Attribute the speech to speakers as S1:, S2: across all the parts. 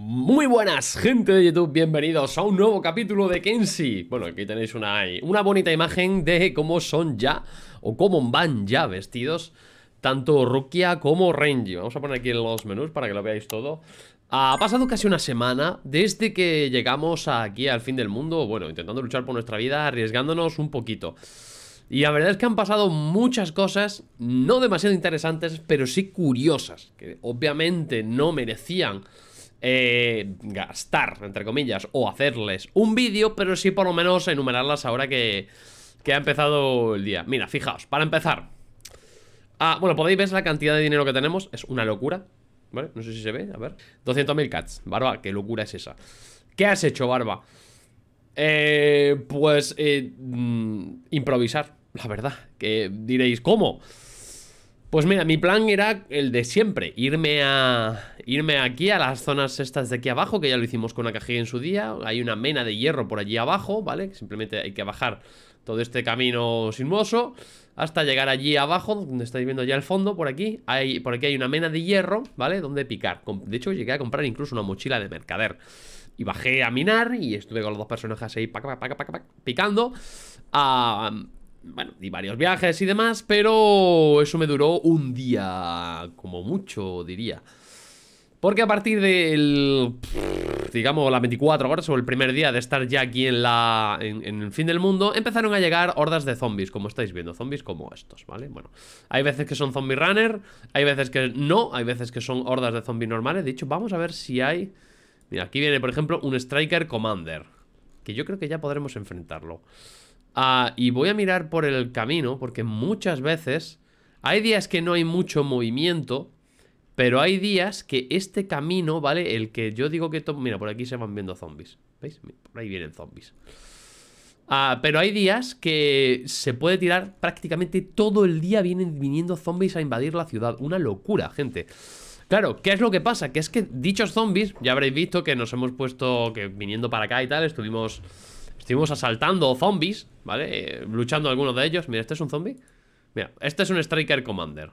S1: Muy buenas, gente de YouTube, bienvenidos a un nuevo capítulo de Kenshi. Bueno, aquí tenéis una, una bonita imagen de cómo son ya, o cómo van ya vestidos, tanto Rukia como Renji. Vamos a poner aquí los menús para que lo veáis todo. Ha pasado casi una semana desde que llegamos aquí al fin del mundo, bueno, intentando luchar por nuestra vida, arriesgándonos un poquito. Y la verdad es que han pasado muchas cosas, no demasiado interesantes, pero sí curiosas, que obviamente no merecían eh, gastar, entre comillas, o hacerles un vídeo, pero sí por lo menos enumerarlas ahora que, que ha empezado el día. Mira, fijaos, para empezar. Ah, bueno, podéis ver la cantidad de dinero que tenemos, es una locura. ¿Vale? No sé si se ve, a ver. 200.000 cats. Barba, qué locura es esa. ¿Qué has hecho, Barba? Eh, pues eh, mm, improvisar, la verdad. Que diréis, ¿cómo? Pues mira, mi plan era el de siempre, irme a irme aquí a las zonas estas de aquí abajo, que ya lo hicimos con la en su día. Hay una mena de hierro por allí abajo, ¿vale? Simplemente hay que bajar todo este camino sinuoso hasta llegar allí abajo, donde estáis viendo ya el fondo, por aquí. Hay, por aquí hay una mena de hierro, ¿vale? Donde picar. De hecho, llegué a comprar incluso una mochila de mercader. Y bajé a minar y estuve con los dos personajes ahí pac, picando. bueno, y varios viajes y demás, pero eso me duró un día como mucho, diría. Porque a partir del, digamos, las 24 horas o el primer día de estar ya aquí en, la, en, el fin del mundo, empezaron a llegar hordas de zombies, como estáis viendo, zombies como estos, ¿vale? Bueno, hay veces que son zombie runner, hay veces que no, hay veces que son hordas de zombies normales. De hecho, vamos a ver si hay... Mira, aquí viene, por ejemplo, un Striker Commander, que yo creo que ya podremos enfrentarlo. Ah, y voy a mirar por el camino, porque muchas veces hay días que no hay mucho movimiento pero hay días que este camino, ¿vale? El que yo digo que... Mira, por aquí se van viendo zombies. ¿Veis? Por ahí vienen zombies. Ah, pero hay días que se puede tirar prácticamente todo el día vienen viniendo zombies a invadir la ciudad. Una locura, gente. Claro, ¿qué es lo que pasa? Que es que dichos zombies, ya habréis visto que nos hemos puesto, que viniendo para acá y tal, estuvimos, estuvimos asaltando zombies, ¿vale? Eh, luchando algunos de ellos. Mira, este es un zombie. Mira, este es un Striker Commander.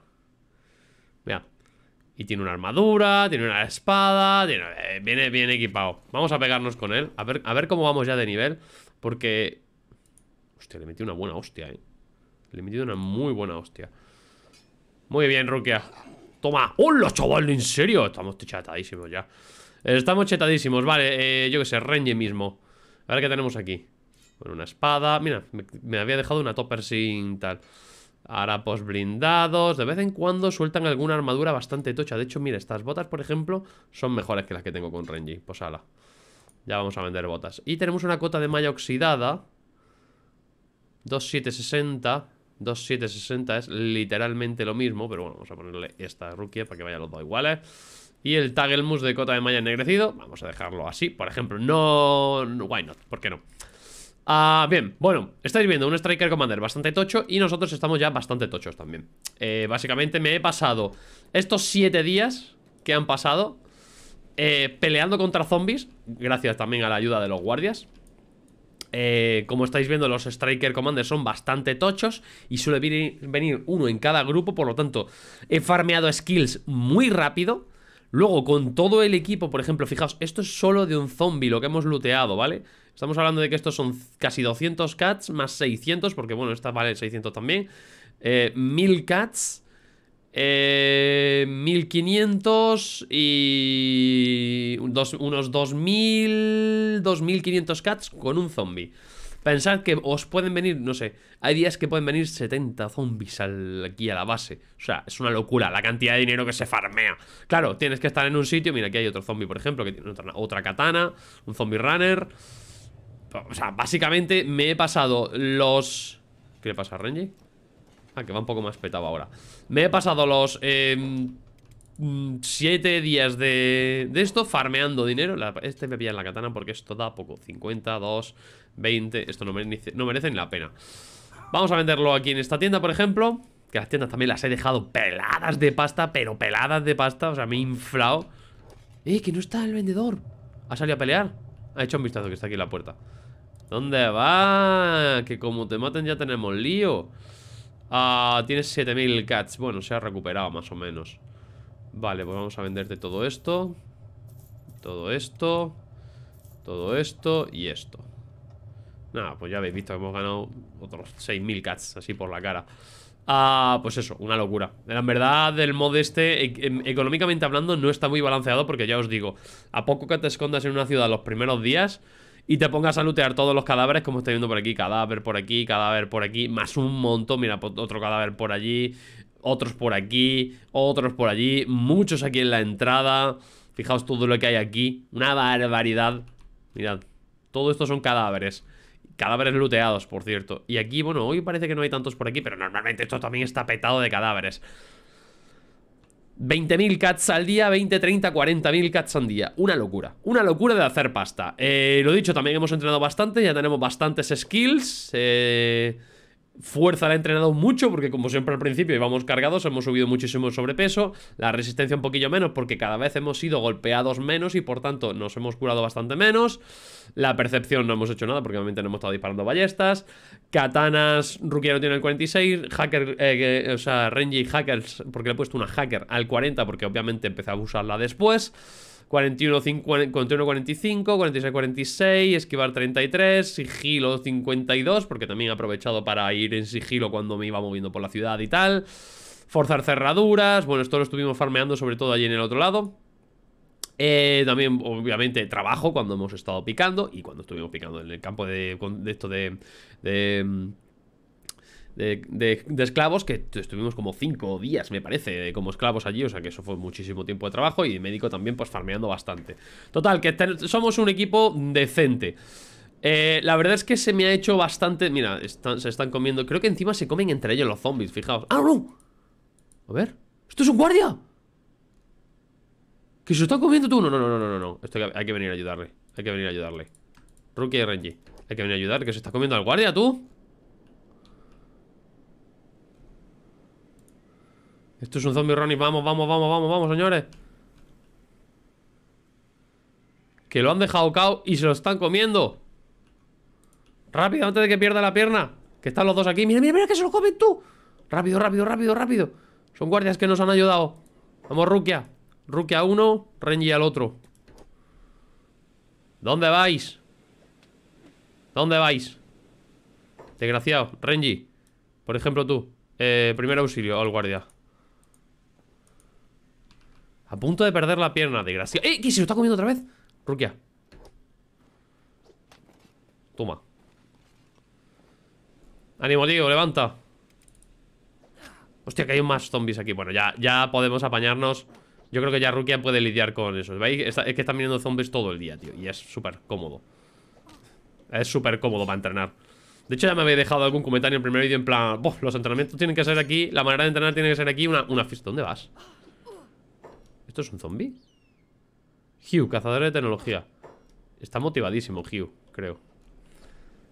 S1: Mira, y tiene una armadura, tiene una espada, eh, viene bien equipado. Vamos a pegarnos con él. A ver, a ver cómo vamos ya de nivel. Porque... Hostia, le metí una buena hostia, eh. Le he metido una muy buena hostia. Muy bien, Rukia. Toma. ¡Hola, chaval! ¿En serio? Estamos chetadísimos ya. Estamos chetadísimos. Vale, eh, yo que sé, Renge mismo. A ver qué tenemos aquí. Bueno, una espada. Mira, me, me había dejado una topper sin tal. Harapos blindados. De vez en cuando sueltan alguna armadura bastante tocha. De hecho, mira, estas botas, por ejemplo, son mejores que las que tengo con Renji. Pues ala. Ya vamos a vender botas. Y tenemos una cota de malla oxidada. 2760. 2760 es literalmente lo mismo. Pero bueno, vamos a ponerle esta rookie para que vayan los dos iguales. Y el Tagelmus de cota de malla ennegrecido, vamos a dejarlo así, por ejemplo, no... Why not? ¿Por qué no? Ah, bien, bueno, estáis viendo un Striker Commander bastante tocho y nosotros estamos ya bastante tochos también eh, Básicamente me he pasado estos 7 días que han pasado eh, peleando contra zombies Gracias también a la ayuda de los guardias eh, como estáis viendo, los Striker Commanders son bastante tochos y suele venir, uno en cada grupo, por lo tanto, he farmeado skills muy rápido. Luego, con todo el equipo, por ejemplo, fijaos, esto es solo de un zombie lo que hemos looteado, ¿vale? Estamos hablando de que estos son casi 200 cats más 600, porque bueno, esta vale 600 también. 1000 eh, cats. 1500 eh, y unos 2000, 2500 cats con un zombie. Pensad que os pueden venir, no sé, hay días que pueden venir 70 zombies aquí a la base. O sea, es una locura la cantidad de dinero que se farmea. Claro, tienes que estar en un sitio, mira, aquí hay otro zombie, por ejemplo, que tiene otra, otra katana, un zombie runner. O sea, básicamente me he pasado los... ¿Qué le pasa a Renji? Ah, que va un poco más petado ahora Me he pasado los... Eh, siete días de, de esto farmeando dinero Este me pilla en la katana porque esto da poco 50, 2, 20 Esto no merece, no merece ni la pena Vamos a venderlo aquí en esta tienda, por ejemplo Que las tiendas también las he dejado peladas de pasta Pero peladas de pasta, o sea, me he inflado ¡Eh, que no está el vendedor! Ha salido a pelear Ha hecho un vistazo que está aquí en la puerta ¿Dónde va? Que como te maten ya tenemos lío. Ah, tienes 7000 cats. Bueno, se ha recuperado más o menos. Vale, pues vamos a venderte todo esto. Todo esto. Todo esto y esto. Nada, pues ya habéis visto que hemos ganado otros 6000 cats, así por la cara. Ah, pues eso, una locura. En verdad, el mod este, e-, em, económicamente hablando, no está muy balanceado porque ya os digo, a poco que te escondas en una ciudad los primeros días, y te pongas a lootear todos los cadáveres, como estáis viendo por aquí, cadáver por aquí, cadáver por aquí, más un montón, mira, otro cadáver por allí, otros por aquí, otros por allí, muchos aquí en la entrada. Fijaos todo lo que hay aquí, una barbaridad. Mirad, todo esto son cadáveres. Cadáveres luteados por cierto. Y aquí, bueno, hoy parece que no hay tantos por aquí, pero normalmente esto también está petado de cadáveres. 20.000 cats al día, 20, 30, 40.000 cats al día. Una locura, una locura de hacer pasta. Eh, lo dicho, también hemos entrenado bastante, ya tenemos bastantes skills. Eh... Fuerza la he entrenado mucho porque como siempre al principio íbamos cargados, hemos subido muchísimo el sobrepeso, la resistencia un poquillo menos porque cada vez hemos sido golpeados menos y por tanto nos hemos curado bastante menos, la percepción no hemos hecho nada porque obviamente no hemos estado disparando ballestas, katanas, rookie no tiene el 46, hacker, eh, o sea, Renji hackers, porque le he puesto una hacker al 40 porque obviamente empecé a usarla después... 41, 45, 46, 46, esquivar 33, sigilo 52, porque también he aprovechado para ir en sigilo cuando me iba moviendo por la ciudad y tal. Forzar cerraduras, bueno, esto lo estuvimos farmeando sobre todo allí en el otro lado. Eh, también, obviamente, trabajo cuando hemos estado picando y cuando estuvimos picando en el campo de, esto de mm, de, esclavos que estuvimos como 5 días, me parece, eh, como esclavos allí, o sea que eso fue muchísimo tiempo de trabajo y médico también pues farmeando bastante. Total, que somos un equipo decente. Eh, la verdad es que se me ha hecho bastante... Mira, se están comiendo... Creo que encima se comen entre ellos los zombies, fijaos. ¡Ah, no! A ver. ¡Esto es un guardia! ¿Que se está comiendo tú? No, no, no, no, no, no. hay que venir a ayudarle. Hay que venir a ayudarle. Rookie y Hay que venir a ayudar, que se está comiendo al guardia, tú. Esto es un zombie Ronnie. Vamos, vamos, vamos, vamos, vamos, señores. Que lo han dejado cao y se lo están comiendo. Rápido, antes de que pierda la pierna. Que están los dos aquí. Mira, mira, mira, que se lo comen tú. Rápido, rápido, rápido, rápido. Son guardias que nos han ayudado. Vamos, Rukia. Rukia a uno, Renji al otro. ¿Dónde vais? ¿Dónde vais? Desgraciado, Renji. Por ejemplo, tú. Eh, primer auxilio al guardia. A punto de perder la pierna, desgracia. ¡Eh! ¿Qué? ¿Se lo está comiendo otra vez? Rukia. Toma. Ánimo, Diego! levanta. Hostia, que hay más zombies aquí. Bueno, ya, ya podemos apañarnos. Yo creo que ya Rukia puede lidiar con eso. ¿Veis? es que están viniendo zombies todo el día, tío. Y es súper cómodo. Es súper cómodo para entrenar. De hecho, ya me había dejado algún comentario en el primer vídeo en plan... Los entrenamientos tienen que ser aquí, la manera de entrenar tiene que ser aquí. Una, una ¿Dónde vas? ¿Esto es un zombie? Hugh, cazador de tecnología Está motivadísimo Hugh, creo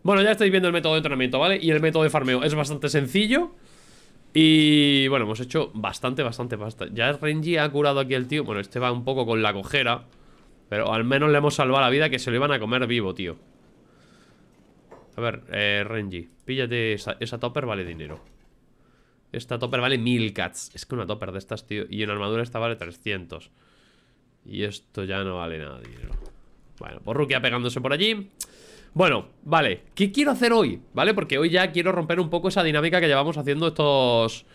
S1: Bueno, ya estáis viendo el método de entrenamiento, ¿vale? Y el método de farmeo es bastante sencillo Y bueno, hemos hecho bastante, bastante bastante Ya Renji ha curado aquí el tío Bueno, este va un poco con la cojera Pero al menos le hemos salvado la vida Que se lo iban a comer vivo, tío A ver, eh, Renji Píllate esa topper, vale dinero esta topper vale 1000 cats. Es que una topper de estas, tío. Y una armadura esta vale 300. Y esto ya no vale nada dinero. Bueno, pues Rukia pegándose por allí. Bueno, vale. ¿Qué quiero hacer hoy? ¿Vale? Porque hoy ya quiero romper un poco esa dinámica que llevamos haciendo estos...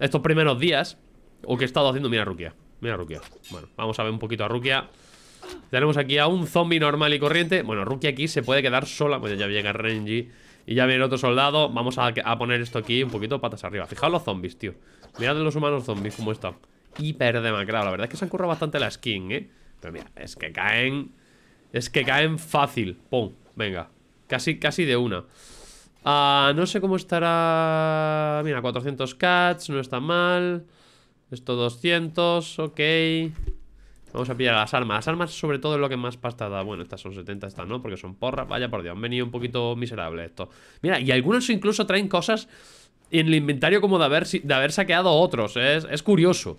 S1: Estos primeros días. O que he estado haciendo. Mira, Rukia. Mira, Rukia. Bueno, vamos a ver un poquito a Rukia. Tenemos aquí a un zombie normal y corriente Bueno, Rookie aquí se puede quedar sola Bueno, ya viene Renji Y ya viene otro soldado Vamos a, poner esto aquí un poquito patas arriba Fijaos los zombies, tío Mirad los humanos zombies como están Hiper demacrado La verdad es que se han currado bastante la skin, ¿eh? Pero mira, es que caen Es que caen fácil Pum, venga Casi, casi de una Ah, no sé cómo estará... Mira, 400 cats, no está mal Esto 200, ok Vamos a pillar las armas. Las armas sobre todo es lo que más pasta da. Bueno, estas son 70, estas no, porque son porra. Vaya por Dios, han venido un poquito miserables esto. Mira, y algunos incluso traen cosas en el inventario como de haber, de haber saqueado otros. Es, curioso.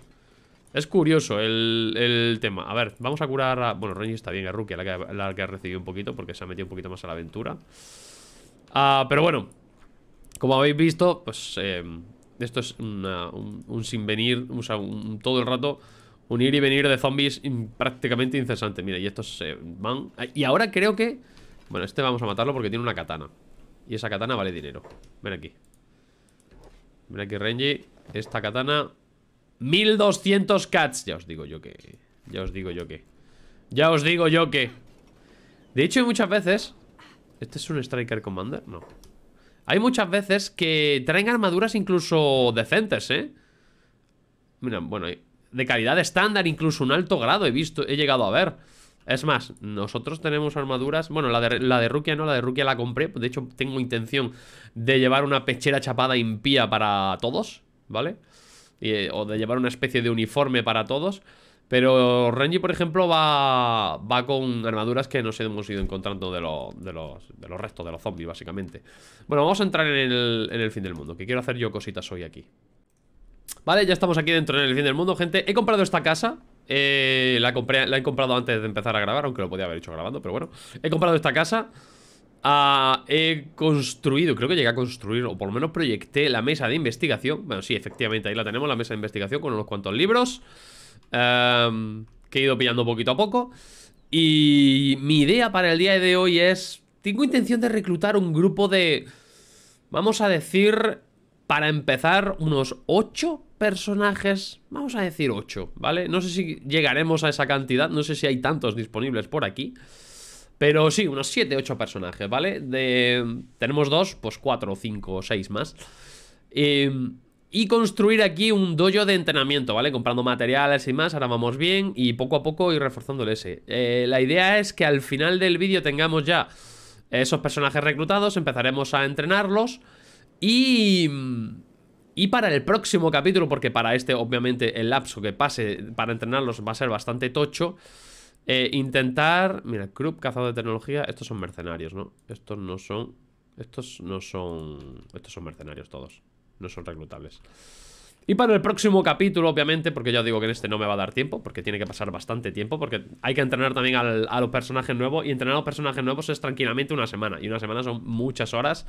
S1: Es curioso el, tema. A ver, vamos a curar a... Bueno, Renji está bien, a Rookie, la que, la ha recibido un poquito porque se ha metido un poquito más a la aventura. Ah, pero bueno, como habéis visto, pues... Eh, esto es un, un, sinvenir, o sea, todo el rato un y venir de zombies prácticamente incesante. Mira, y estos se van... Y ahora creo que... Bueno, este vamos a matarlo porque tiene una katana. Y esa katana vale dinero. Ven aquí. Ven aquí, Renji. Esta katana... 1200 cats. Ya os digo yo que... Ya os digo yo que... Ya os digo yo que... De hecho, hay muchas veces... ¿Este es un Striker Commander? No. Hay muchas veces que traen armaduras incluso decentes, ¿eh? Mira, bueno, de calidad estándar, incluso un alto grado he visto, he llegado a ver. Es más, nosotros tenemos armaduras. Bueno, la de, Rukia no, la de Rukia la compré. De hecho, tengo intención de llevar una pechera chapada impía para todos, ¿vale? Eh, o de llevar una especie de uniforme para todos. Pero Renji, por ejemplo, va, va con armaduras que nos hemos ido encontrando de, los, de los restos, de los zombies, básicamente. Bueno, vamos a entrar en el, en el fin del mundo, que quiero hacer yo cositas hoy aquí. Vale, ya estamos aquí dentro del fin del mundo, gente He comprado esta casa eh, la, la he comprado antes de empezar a grabar Aunque lo podía haber hecho grabando, pero bueno He comprado esta casa ah, he construido, creo que llegué a construir, o por lo menos proyecté la mesa de investigación. Bueno, sí, efectivamente, ahí la tenemos, la mesa de investigación con unos cuantos libros em, que he ido pillando poquito a poco. Y mi idea para el día de hoy es, tengo intención de reclutar un grupo de, vamos a decir, para empezar, unos 8 personajes, vamos a decir 8, ¿vale? No sé si llegaremos a esa cantidad, no sé si hay tantos disponibles por aquí. Pero sí, unos 7, 8 personajes, ¿vale? tenemos dos, pues 4, 5, 6 más. Em, y construir aquí un dojo de entrenamiento, ¿vale? Comprando materiales y más, ahora vamos bien. Y poco a poco ir reforzando el S. Eh, la idea es que al final del vídeo tengamos ya esos personajes reclutados, empezaremos a entrenarlos. Y y para el próximo capítulo, porque para este obviamente el lapso que pase para entrenarlos va a ser bastante tocho, eh, intentar... Mira, Krupp, cazado de tecnología, estos son mercenarios, ¿no? Estos no son... Estos no son... Estos son mercenarios todos. No son reclutables. Y para el próximo capítulo, obviamente, porque ya digo que en este no me va a dar tiempo, porque tiene que pasar bastante tiempo, porque hay que entrenar también a los personajes nuevos, y entrenar a los personajes nuevos es tranquilamente una semana, y una semana son muchas horas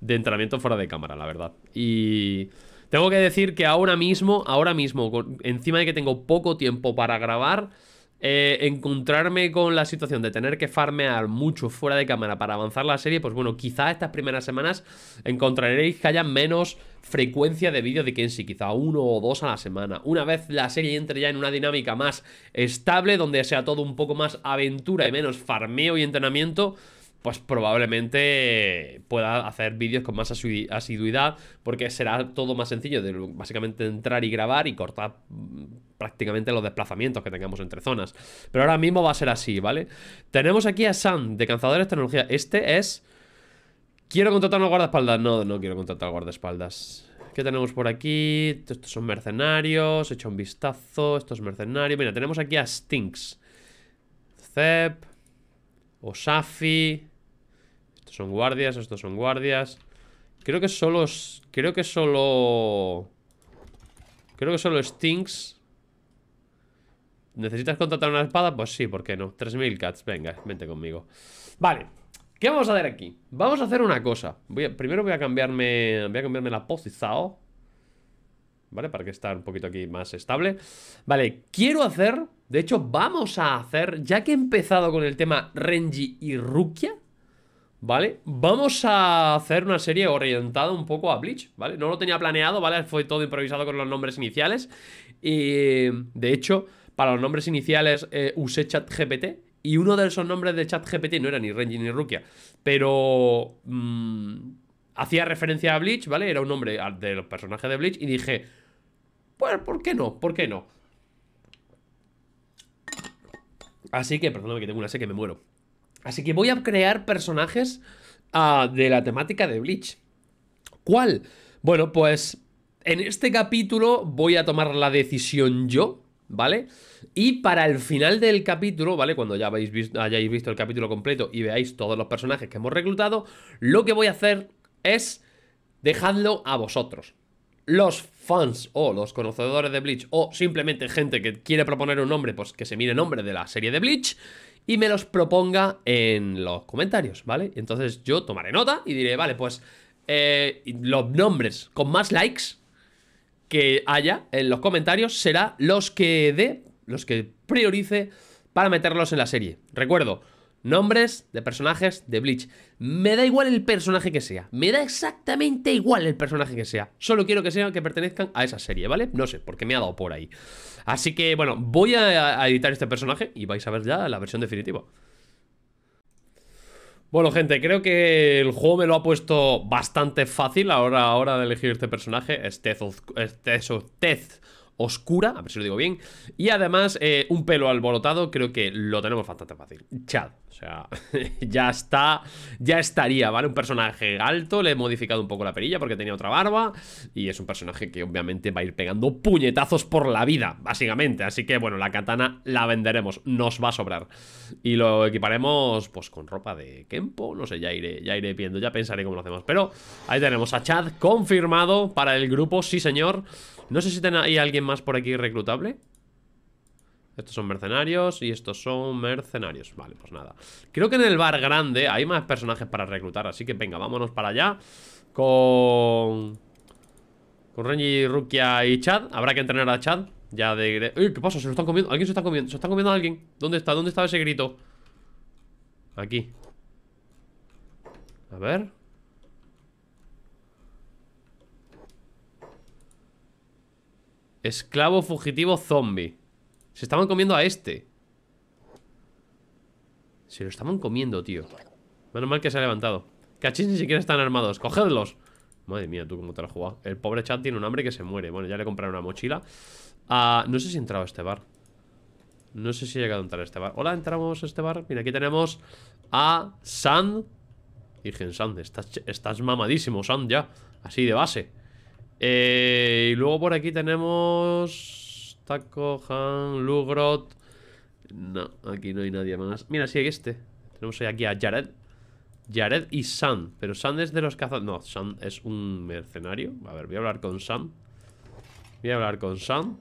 S1: de entrenamiento fuera de cámara, la verdad. Y tengo que decir que ahora mismo, ahora mismo, encima de que tengo poco tiempo para grabar eh, encontrarme con la situación de tener que farmear mucho fuera de cámara para avanzar la serie, pues bueno, quizá estas primeras semanas encontraréis que haya menos frecuencia de vídeos de sí quizá uno o dos a la semana. Una vez la serie entre ya en una dinámica más estable, donde sea todo un poco más aventura y menos farmeo y entrenamiento, pues probablemente pueda hacer vídeos con más asiduidad, porque será todo más sencillo de básicamente entrar y grabar y cortar mm, prácticamente los desplazamientos que tengamos entre zonas. Pero ahora mismo va a ser así, ¿vale? Tenemos aquí a Sam, de Canzadores Tecnología. Este es... ¿Quiero contratar un guardaespaldas? No, no quiero contratar guardaespaldas. ¿Qué tenemos por aquí? Estos son mercenarios. He hecho un vistazo. Estos mercenarios. Mira, tenemos aquí a Stinks. Zep. Osafi. Estos son guardias, estos son guardias. Creo que solo... Creo que solo... Creo que solo Stinks. ¿Necesitas contratar una espada? Pues sí, ¿por qué no? 3000 cats, venga, vente conmigo. Vale, ¿qué vamos a hacer aquí? Vamos a hacer una cosa. Voy primero voy a cambiarme... Voy a cambiarme la pozizao. ¿vale? Para que estar un poquito aquí más estable. Vale, quiero hacer, de hecho vamos a hacer, ya que he empezado con el tema Renji y Rukia, ¿vale? Vamos a hacer una serie orientada un poco a Bleach, ¿vale? No lo tenía planeado, ¿vale? Fue todo improvisado con los nombres iniciales. Y de hecho, para los nombres iniciales eh, usé ChatGPT. Y uno de esos nombres de ChatGPT no era ni Renji ni Rukia. Pero... Mm, hacía referencia a Bleach, ¿vale? Era un nombre del personaje de Bleach. Y dije, bueno, ¿por qué no? ¿Por qué no? Así que, perdóname que tengo una sé que me muero. Así que voy a crear personajes ah, de la temática de Bleach. ¿Cuál? Bueno, pues en este capítulo voy a tomar la decisión yo, ¿vale? Y para el final del capítulo, ¿vale? Cuando ya habéis visto, hayáis visto el capítulo completo y veáis todos los personajes que hemos reclutado, lo que voy a hacer es dejadlo a vosotros, los fans o los conocedores de Bleach o simplemente gente que quiere proponer un nombre, pues que se mire nombre de la serie de Bleach y me los proponga en los comentarios, ¿vale? Entonces yo tomaré nota y diré, vale, pues eh, los nombres con más likes que haya en los comentarios será los que dé, los que priorice para meterlos en la serie. Recuerdo, Nombres de personajes de Bleach. Me da igual el personaje que sea. Me da exactamente igual el personaje que sea. Solo quiero que sean que pertenezcan a esa serie, ¿vale? No sé, porque me ha dado por ahí. Así que, bueno, voy a, editar este personaje y vais a ver ya la versión definitiva. Bueno, gente, creo que el juego me lo ha puesto bastante fácil ahora a hora de elegir este personaje. Es Tez, Oscura, a ver si lo digo bien. Y además, eh, un pelo alborotado, creo que lo tenemos bastante fácil. Chao. O sea, ya está, ya estaría, ¿vale? Un personaje alto, le he modificado un poco la perilla porque tenía otra barba y es un personaje que obviamente va a ir pegando puñetazos por la vida, básicamente. Así que bueno, la katana la venderemos, nos va a sobrar. Y lo equiparemos pues con ropa de Kempo, no sé, ya iré, ya iré viendo, ya pensaré cómo lo hacemos. Pero ahí tenemos a Chad confirmado para el grupo, sí señor. No sé si hay alguien más por aquí reclutable. Estos son mercenarios y estos son mercenarios Vale, pues nada Creo que en el bar grande hay más personajes para reclutar Así que venga, vámonos para allá Con... Con Renji, Rukia y Chad Habrá que entrenar a Chad Ya de... Uy, ¿qué pasa? Se lo están comiendo Alguien se está comiendo Se está comiendo a alguien ¿Dónde está? ¿Dónde estaba ese grito? Aquí A ver Esclavo fugitivo zombie se estaban comiendo a este Se lo estaban comiendo, tío Menos mal que se ha levantado Cachis ni siquiera están armados, cogedlos Madre mía, tú cómo te lo has jugado El pobre chat tiene un hambre que se muere Bueno, ya le compraron una mochila ah, No sé si he entrado a este bar No sé si he llegado a entrar a este bar Hola, entramos a este bar Mira, aquí tenemos a Sand Dije, Sand, estás, estás mamadísimo Sand ya Así de base eh, Y luego por aquí tenemos Taco, Han, Lugrot. No, aquí no hay nadie más. Mira, sí, hay este. Tenemos aquí a Jared. Jared y Sam. Pero Sam es de los cazadores. No, Sam es un mercenario. A ver, voy a hablar con Sam. Voy a hablar con Sam.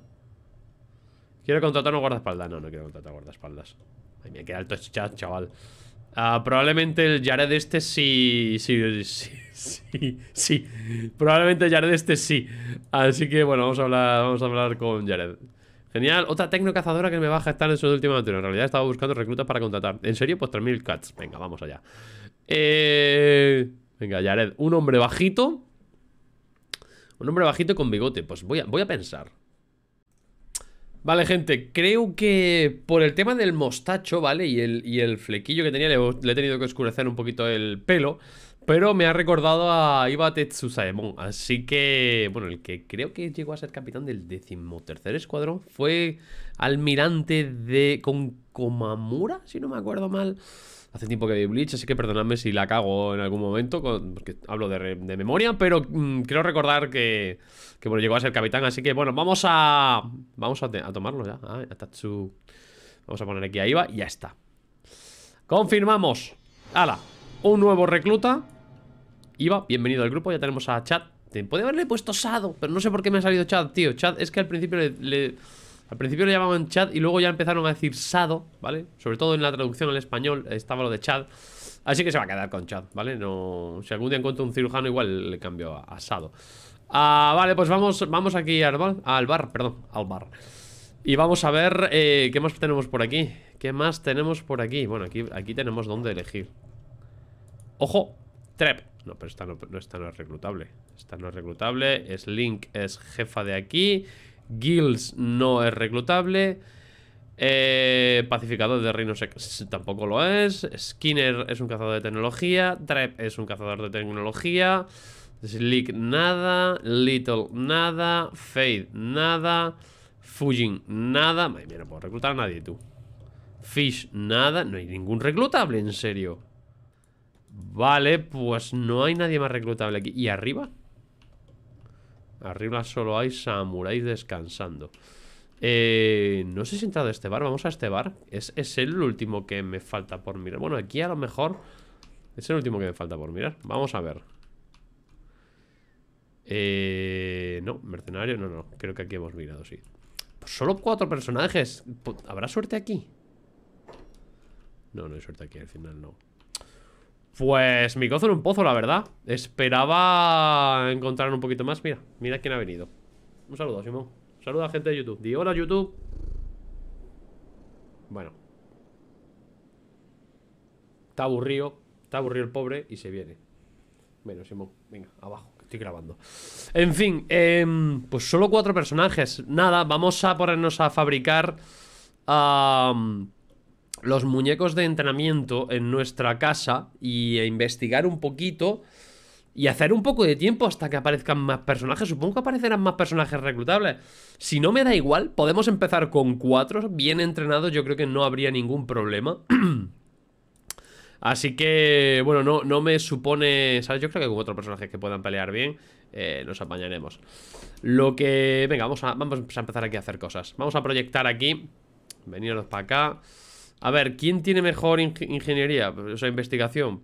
S1: Quiero contratar un guardaespaldas. No, no quiero contratar guardaespaldas. Ay, me queda alto este chat, chaval. Ah, probablemente el Jared este sí sí, sí. sí, sí, Probablemente el Jared este sí. Así que bueno, vamos a hablar, vamos a hablar con Jared. Genial, otra tecno cazadora que me baja estar en su última aventura. En realidad estaba buscando reclutas para contratar. ¿En serio? Pues 3.000 cats. Venga, vamos allá. Eh, venga, Jared, un hombre bajito. Un hombre bajito con bigote. Pues voy a, voy a pensar. Vale, gente, creo que por el tema del mostacho, ¿vale? Y el, y el flequillo que tenía, le, le, he tenido que oscurecer un poquito el pelo. Pero me ha recordado a Iba Saemon Así que, bueno, el que creo que llegó a ser capitán del decimotercer escuadrón fue almirante de. con Komamura, si no me acuerdo mal. Hace tiempo que vi Bleach, así que perdonadme si la cago en algún momento, porque hablo de, memoria, pero quiero mm, recordar que, bueno, llegó a ser capitán, así que bueno, vamos a. Vamos a, tomarlo ya. Ah, vamos a poner aquí a Iba y ya está. Confirmamos. ¡Hala! Un nuevo recluta Iba, bienvenido al grupo, ya tenemos a Chad. Podría haberle puesto Sado, pero no sé por qué me ha salido Chad, tío. Chad es que al principio le, al principio le llamaban Chad y luego ya empezaron a decir Sado, ¿vale? Sobre todo en la traducción al español estaba lo de Chad. Así que se va a quedar con Chad, ¿vale? No, si algún día encuentro un cirujano igual le cambio a, Sado. Ah, vale, pues vamos, vamos aquí al bar, al bar, perdón, al bar. Y vamos a ver eh, qué más tenemos por aquí. ¿Qué más tenemos por aquí? Bueno, aquí, aquí tenemos dónde elegir. ¡Ojo! Trap, No, pero esta no, no es reclutable. Esta no es reclutable. Slink es jefa de aquí. Gills no es reclutable. Eh, pacificador de reinos tampoco lo es. Skinner es un cazador de tecnología. Trap es un cazador de tecnología. Slick nada. Little nada. Fade nada. Fujin nada. Madre mía, no puedo reclutar a nadie tú. Fish nada. No hay ningún reclutable, en serio. Vale, pues no hay nadie más reclutable aquí ¿Y arriba? Arriba solo hay samuráis descansando eh, No sé si he entrado a este bar Vamos a este bar es, el último que me falta por mirar Bueno, aquí a lo mejor Es el último que me falta por mirar Vamos a ver eh, No, mercenario, no, no Creo que aquí hemos mirado, sí pues Solo cuatro personajes ¿Habrá suerte aquí? No, no hay suerte aquí, al final no pues mi cozo en un pozo, la verdad Esperaba encontrar un poquito más Mira, mira quién ha venido Un saludo, Simón saludo a gente de YouTube Di hola, YouTube Bueno Está aburrido Está aburrido el pobre y se viene Bueno, Simón, venga, abajo Estoy grabando En fin, em, pues solo cuatro personajes Nada, vamos a ponernos a fabricar los muñecos de entrenamiento en nuestra casa y e investigar un poquito y hacer un poco de tiempo hasta que aparezcan más personajes. Supongo que aparecerán más personajes reclutables. Si no me da igual, podemos empezar con cuatro bien entrenados. Yo creo que no habría ningún problema. Así que, bueno, no, no me supone... ¿Sabes? Yo creo que con otros personajes que puedan pelear bien eh, nos apañaremos. Lo que... Venga, vamos a, empezar aquí a hacer cosas. Vamos a proyectar aquí. Venirnos para acá. A ver, ¿quién tiene mejor ingeniería? O sea, investigación.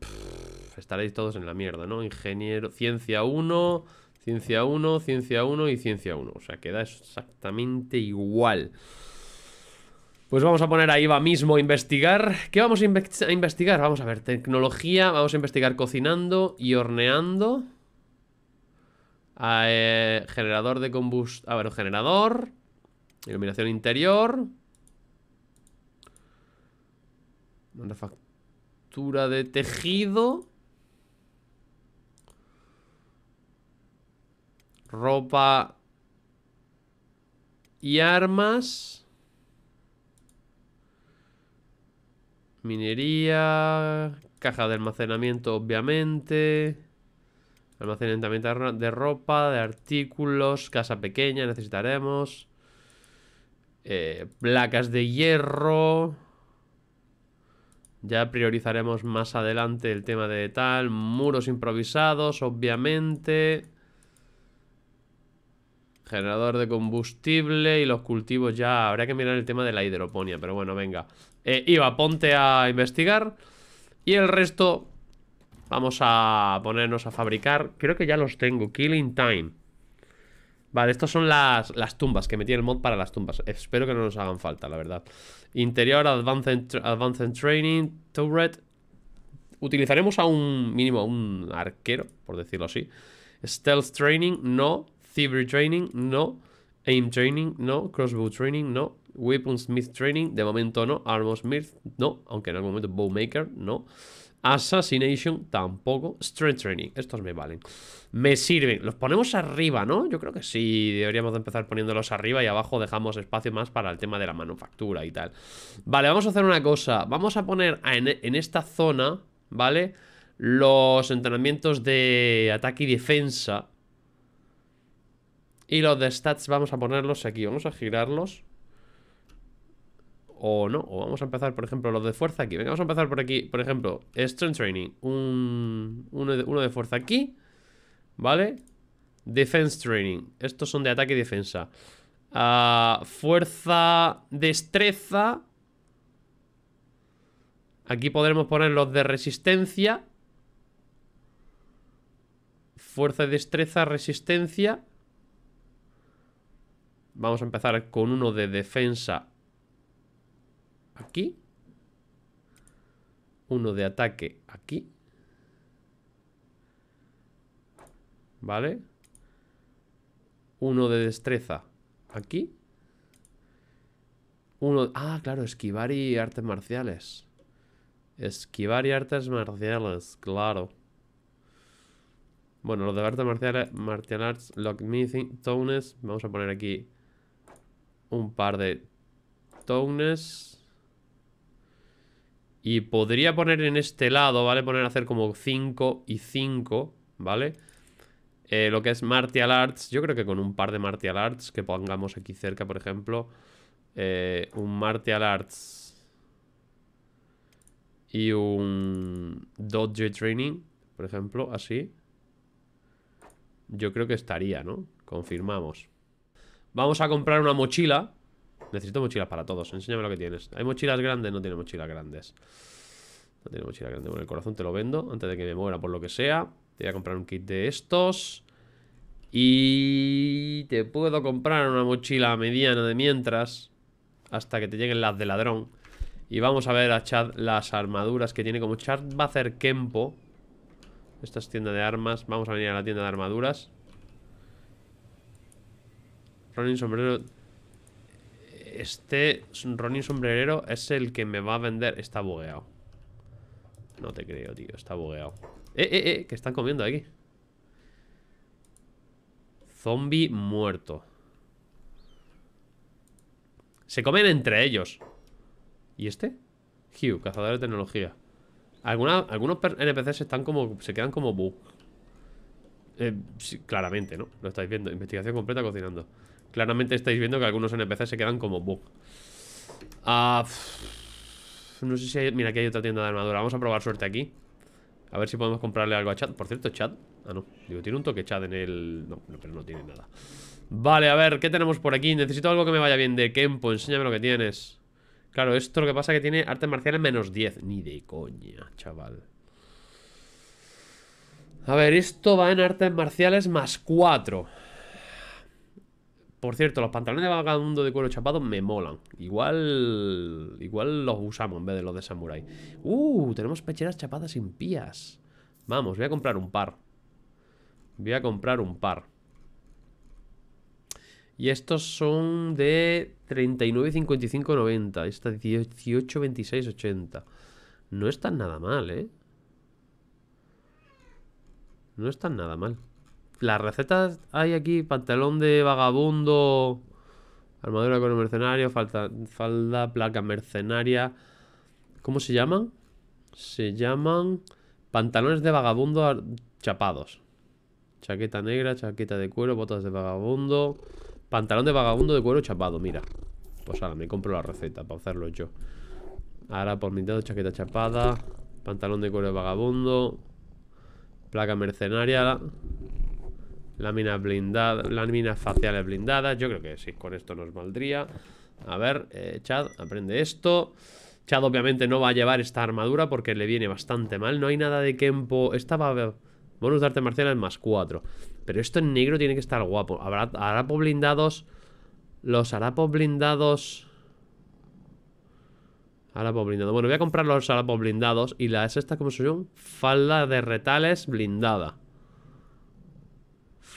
S1: estaréis todos en la mierda, ¿no? Ingeniero, ciencia 1, ciencia 1, ciencia 1 y ciencia 1. O sea, queda exactamente igual. Pues vamos a poner ahí va mismo investigar. ¿Qué vamos a, investigar? Vamos a ver, tecnología, vamos a investigar cocinando y horneando. Ah, eh, generador de combustible. A ver, generador. Iluminación interior. factura de tejido. Ropa y armas. Minería. Caja de almacenamiento, obviamente. Almacenamiento de ropa, de artículos. Casa pequeña, necesitaremos. Eh, placas de hierro. Ya priorizaremos más adelante el tema de tal. Muros improvisados, obviamente. Generador de combustible y los cultivos ya... Habría que mirar el tema de la hidroponía, pero bueno, venga. Eh, Iba, ponte a investigar. Y el resto vamos a ponernos a fabricar. Creo que ya los tengo. Killing Time. Vale, estas son las, tumbas que metí el mod para las tumbas. Espero que no nos hagan falta, la verdad. Interior, Advanced, Training, Turret. Utilizaremos a un mínimo a un arquero, por decirlo así. Stealth Training, no. Thievery Training, no. Aim Training, no. Crossbow Training, no. Weaponsmith Training, de momento no. smith, no. Aunque en algún momento Bowmaker, no. Assassination tampoco. Strength Training. Estos me valen. Me sirven. Los ponemos arriba, ¿no? Yo creo que sí. Deberíamos empezar poniéndolos arriba y abajo dejamos espacio más para el tema de la manufactura y tal. Vale, vamos a hacer una cosa. Vamos a poner en, esta zona, ¿vale? Los entrenamientos de ataque y defensa. Y los de stats vamos a ponerlos aquí. Vamos a girarlos o no. O vamos a empezar, por ejemplo, los de fuerza aquí. Venga, vamos a empezar por aquí. Por ejemplo, Strength Training. Un, uno, de, fuerza aquí. ¿Vale? Defense Training. Estos son de ataque y defensa. Ah, fuerza, destreza. Aquí podremos poner los de resistencia. Fuerza, destreza, resistencia. Vamos a empezar con uno de defensa aquí. Uno de ataque aquí. ¿Vale? Uno de destreza aquí. Uno... Ah, claro, esquivar y artes marciales. Esquivar y artes marciales, claro. Bueno, lo de artes marciales, martial arts, missing tones. Vamos a poner aquí un par de tones. Y podría poner en este lado, ¿vale? Poner hacer como 5 y 5, ¿vale? Eh, lo que es Martial Arts, yo creo que con un par de Martial Arts que pongamos aquí cerca, por ejemplo, eh, un Martial Arts y un Dodge Training, por ejemplo, así. Yo creo que estaría, ¿no? Confirmamos. Vamos a comprar una mochila Necesito mochilas para todos. Enséñame lo que tienes. ¿Hay mochilas grandes? No tiene mochilas grandes. No tiene mochilas grandes Bueno, el corazón te lo vendo antes de que me muera por lo que sea. Te voy a comprar un kit de estos. Y te puedo comprar una mochila mediana de mientras. Hasta que te lleguen las de ladrón. Y vamos a ver a Chad las armaduras que tiene. Como Chad va a hacer Kempo. Esta es tienda de armas. Vamos a venir a la tienda de armaduras. Ronin sombrero este Ronin sombrerero es el que me va a vender. Está bugueado. No te creo, tío. Está bugueado. Eh, eh, eh. Que están comiendo aquí. Zombie muerto. Se comen entre ellos. ¿Y este? Hugh, cazador de tecnología. Alguna, algunos NPCs están como, se quedan como bug eh, claramente, ¿no? Lo estáis viendo. Investigación completa cocinando. Claramente estáis viendo que algunos NPCs se quedan como bug. Ah, no sé si hay... Mira, aquí hay otra tienda de armadura. Vamos a probar suerte aquí. A ver si podemos comprarle algo a Chad. Por cierto, Chad. Ah, no. Digo, tiene un toque Chad en el. No, pero no tiene nada. Vale, a ver, ¿qué tenemos por aquí? Necesito algo que me vaya bien de Kempo. Enséñame lo que tienes. Claro, esto lo que pasa es que tiene artes marciales menos 10. Ni de coña, chaval. A ver, esto va en artes marciales más 4. Por cierto, los pantalones de vagabundo de cuero chapado me molan. Igual. Igual los usamos en vez de los de samurai. Uh, tenemos pecheras chapadas impías. Vamos, voy a comprar un par. Voy a comprar un par. Y estos son de 39,55,90. Estas 90. Esta No están nada mal, ¿eh? No están nada mal las recetas hay aquí, pantalón de vagabundo, armadura con cuero mercenario, falta, falda, placa mercenaria. ¿Cómo se llaman? Se llaman pantalones de vagabundo chapados. Chaqueta negra, chaqueta de cuero, botas de vagabundo. Pantalón de vagabundo de cuero chapado, mira. Pues ahora me compro la receta para hacerlo yo. Ahora por mi dedo, chaqueta chapada. Pantalón de cuero de vagabundo. Placa mercenaria. Láminas blindadas, láminas faciales blindadas. Yo creo que sí, con esto nos valdría. A ver, eh, Chad, aprende esto. Chad obviamente no va a llevar esta armadura porque le viene bastante mal. No hay nada de tiempo. Esta va a... Bonus de arte marcial más 4. Pero esto en negro tiene que estar guapo. Habrá harapos blindados. Los harapos blindados... Harapos blindados. Bueno, voy a comprar los harapos blindados. Y la es esta, ¿cómo se llama? Falda de retales blindada.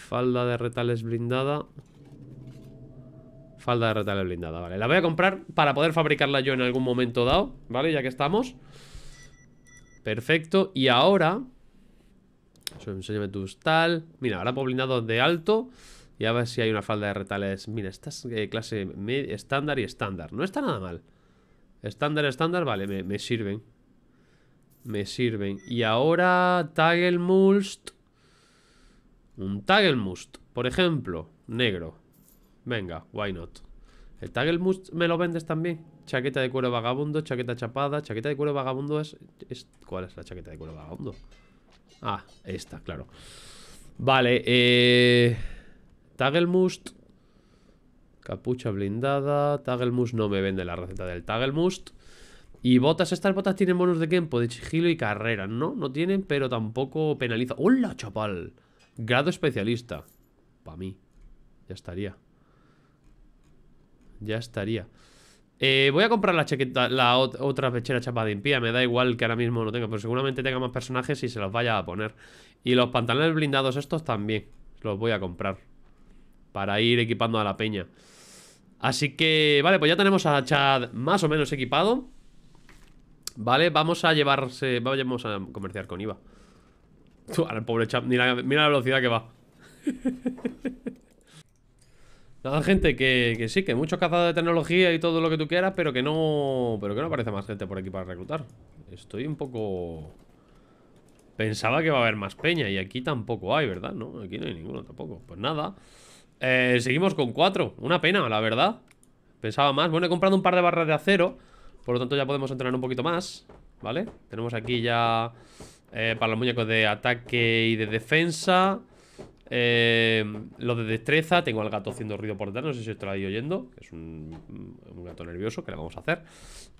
S1: Falda de retales blindada. Falda de retales blindada, vale. La voy a comprar para poder fabricarla yo en algún momento dado, ¿vale? Ya que estamos. Perfecto. Y ahora... Enséñame tus tal. Mira, ahora puedo blindado de alto. Y a ver si hay una falda de retales. Mira, esta es eh, clase estándar y estándar. No está nada mal. Estándar, estándar, vale, me, sirven. Me sirven. Y ahora Tagelmulst. Un Tagelmust, por ejemplo, negro. Venga, why not. ¿El Tagelmust me lo vendes también? Chaqueta de cuero vagabundo, chaqueta chapada. Chaqueta de cuero vagabundo es, ¿Cuál es la chaqueta de cuero vagabundo? Ah, esta, claro. Vale, eh... Tagelmust. Capucha blindada. Tagelmust no me vende la receta del Tagelmust. Y botas, estas botas tienen bonos de tiempo, de sigilo y carrera, ¿no? No tienen, pero tampoco penaliza. ¡Hola, chapal! Grado especialista. Para mí. Ya estaría. Ya estaría. Eh, voy a comprar la chaqueta, la otra pechera chapa de impía. Me da igual que ahora mismo no tenga, pero seguramente tenga más personajes y se los vaya a poner. Y los pantalones blindados estos también. Los voy a comprar. Para ir equipando a la peña. Así que, vale, pues ya tenemos a Chad más o menos equipado. Vale, vamos a llevarse. Vamos a comerciar con IVA pobre chap, mira, la velocidad que va. Nada, gente, que, sí, que muchos cazadores de tecnología y todo lo que tú quieras, pero que no. Pero que no aparece más gente por aquí para reclutar. Estoy un poco. Pensaba que va a haber más peña y aquí tampoco hay, ¿verdad? No, aquí no hay ninguno tampoco. Pues nada. Eh, seguimos con cuatro. Una pena, la verdad. Pensaba más. Bueno, he comprado un par de barras de acero. Por lo tanto, ya podemos entrenar un poquito más. ¿Vale? Tenemos aquí ya eh, para los muñecos de ataque y de defensa. Eh, los de destreza, tengo al gato haciendo ruido por detrás, no sé si os ahí oyendo, es un, gato nervioso, que le vamos a hacer.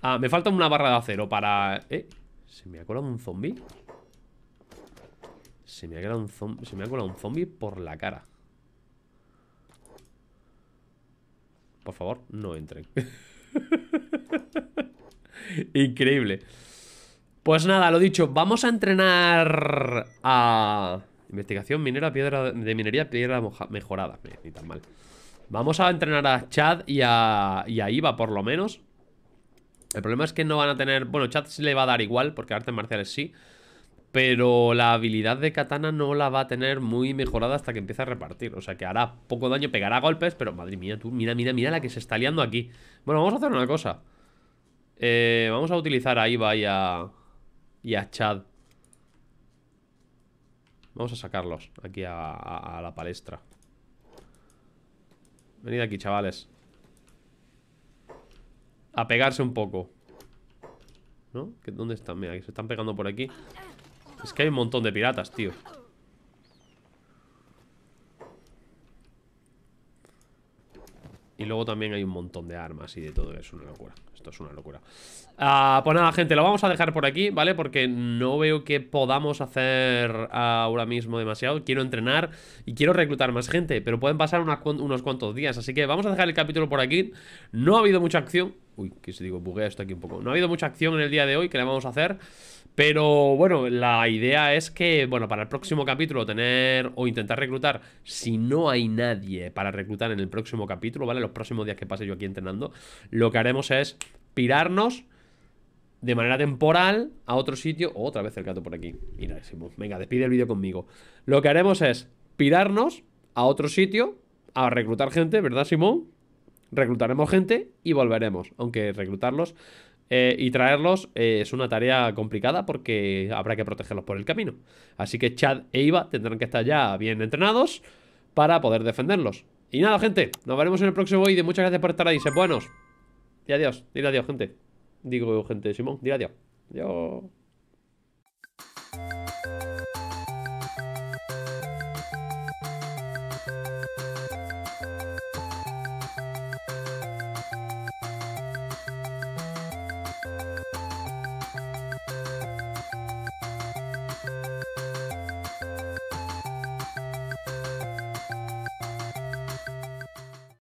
S1: Ah, me falta una barra de acero para... ¿Eh? ¿Se me ha colado un zombie? Se me ha colado un zombie, se me ha colado un zombie por la cara. Por favor, no entren. Increíble. Pues nada, lo dicho, vamos a entrenar a... Investigación minera, piedra de minería, piedra mejorada. Eh, ni tan mal. Vamos a entrenar a Chad y a, y a Iva, por lo menos. El problema es que no van a tener... Bueno, Chad sí le va a dar igual, porque artes marciales sí. Pero la habilidad de katana no la va a tener muy mejorada hasta que empiece a repartir. O sea que hará poco daño, pegará golpes, pero madre mía, tú, mira, mira, mira la que se está liando aquí. Bueno, vamos a hacer una cosa. Eh, vamos a utilizar a Iva y a y a Chad. Vamos a sacarlos aquí a, la palestra. Venid aquí, chavales. A pegarse un poco. ¿No? ¿Dónde están? Mira, se están pegando por aquí. Es que hay un montón de piratas, tío. Y luego también hay un montón de armas y de todo, eso una locura es una locura. Ah, pues nada, gente, lo vamos a dejar por aquí, ¿vale? Porque no veo que podamos hacer ah, ahora mismo demasiado. Quiero entrenar y quiero reclutar más gente, pero pueden pasar unos cuantos días. Así que vamos a dejar el capítulo por aquí. No ha habido mucha acción. Uy, que se digo, buguea esto aquí un poco. No ha habido mucha acción en el día de hoy que le vamos a hacer. Pero bueno, la idea es que, bueno, para el próximo capítulo tener o intentar reclutar, si no hay nadie para reclutar en el próximo capítulo, ¿vale? Los próximos días que pase yo aquí entrenando, lo que haremos es pirarnos de manera temporal a otro sitio. o otra vez el gato por aquí. Mira, venga, despide el vídeo conmigo. Lo que haremos es pirarnos a otro sitio a reclutar gente, ¿verdad, Simón? Reclutaremos gente y volveremos, aunque reclutarlos eh, y traerlos eh, es una tarea complicada porque habrá que protegerlos por el camino. Así que Chad e Iva tendrán que estar ya bien entrenados para poder defenderlos. Y nada, gente, nos veremos en el próximo vídeo. Muchas gracias por estar ahí, se buenos. Y adiós, dile adiós, gente. Digo, gente, Simón, dile adiós. Adiós.